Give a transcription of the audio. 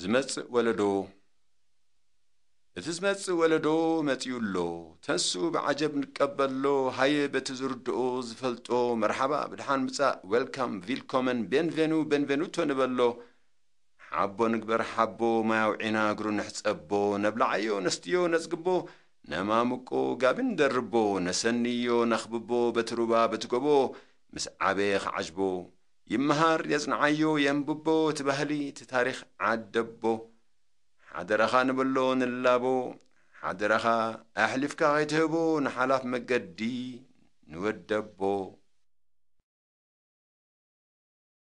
ዝመጽእ ወለዶ እቲ ዝመጽእ ወለዶ መጺኡሎ ተንሱ ብዓጀብ ንቀበሎ ሃየ በቲ ዝርድኦ ዝፈልጦ መርሓባ ብድሓን ምጻእ ዌልካም ቪልኮመን ቤንቬኑ ቤንቬኑቶ ንበሎ ሓቦ ንግበር ሓቦ ማያውዒና እግሩ ንሕጸቦ ነብላዓዮ ነስትዮ ነጽግቦ ነማምቆ ጋብን ደርቦ ነሰንዮ ነኽብቦ በቲ ሩባ በቲ ጎቦ ምስ ዓበየ ኸዓጅቦ يمهار يزن عيو ينببو تبهلي تتاريخ عدبو حدرخا نبلو نلابو حدرخا أحلفك غيتهبو نحلف مقدي نودبو